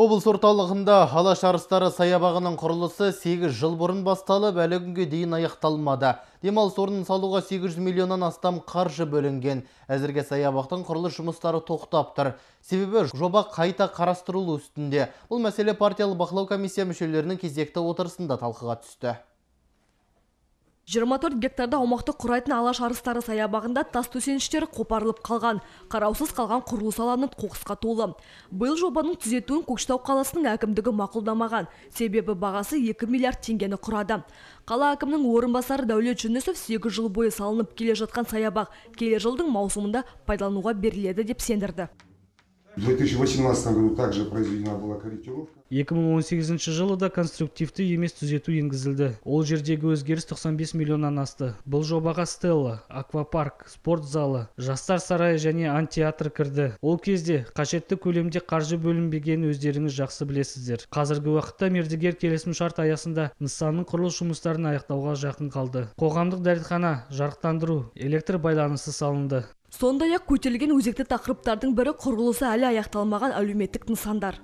Облыс орталығында Алаш арыстары саябағының құрылысы 8 жыл бұрын басталып, әлі дейін аяқталмады. Демалыс орнын салуға 800 миллионнан астам қаржы бөлінген. Әзірге саябақтың құрылыс жұмыстары тоқтап тұр. Себебі жоба қайта қарастырылу үстінде. Бұл мәселе партиялы бақылау комиссия мүшелерінің кезекті отырысында талқыға түсті. 24 гектарда аумақты құрайтын алаш арыстары саябағында тас төсеніштері қопарылып қалған қараусыз қалған құрылыс алаңы қоқысқа толы Бұл жобаның түзетуін көкшетау қаласының әкімдігі мақұлдамаған себебі бағасы 2 миллиард тенгені құрады қала әкімінің орынбасары дәулет жүнісов 8 жыл бойы салынып келе жатқан саябақ келер жылдың маусымында пайдалануға беріледі деп сендірді 2018 году также произведена была 2018 жылы да конструктивті емес түзету енгізілді. Ол жердегі өзгеріс 95 миллионнан асты. Бұл жобаға стелла, аквапарк, спорт залы, жастар сарайы және антеатр кірді. Ол кезде қажетті көлемде қаржы бөлімбеген өздеріңіз жақсы білесіздер. Қазіргі уақытта мердігер шарт аясында нысанның құрылыс жұмыстарын аяқтауға жақын қалды. Қоғамдық дәретхана, жарықтандыру, электр байланысы салынды сондай ақ көтерілген өзекті тақырыптардың бірі құрылысы әлі аяқталмаған әлеуметтік нысандар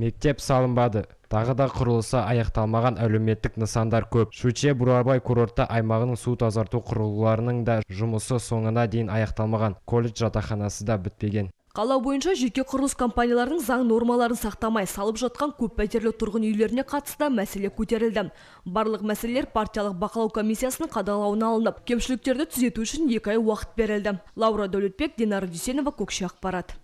мектеп салынбады тағы да құрылысы аяқталмаған әлеуметтік нысандар көп Шуче бурабай курортта аймағының су тазарту құрылғыларының да жұмысы соңына дейін аяқталмаған колледж жатақханасы да бітпеген Қала бойынша жеке құрылыс компанияларының заң нормаларын сақтамай салып жатқан көп тұрғын үйлеріне қатысты мәселе көтерілді. Барлық мәселелер партиялық бақылау комиссиясының қадалауына алынып, кемшіліктерді түзету үшін екі ай уақыт берілді. Лаура Дәулетбек, Динара Дүйсенова, Көкше ақпарат.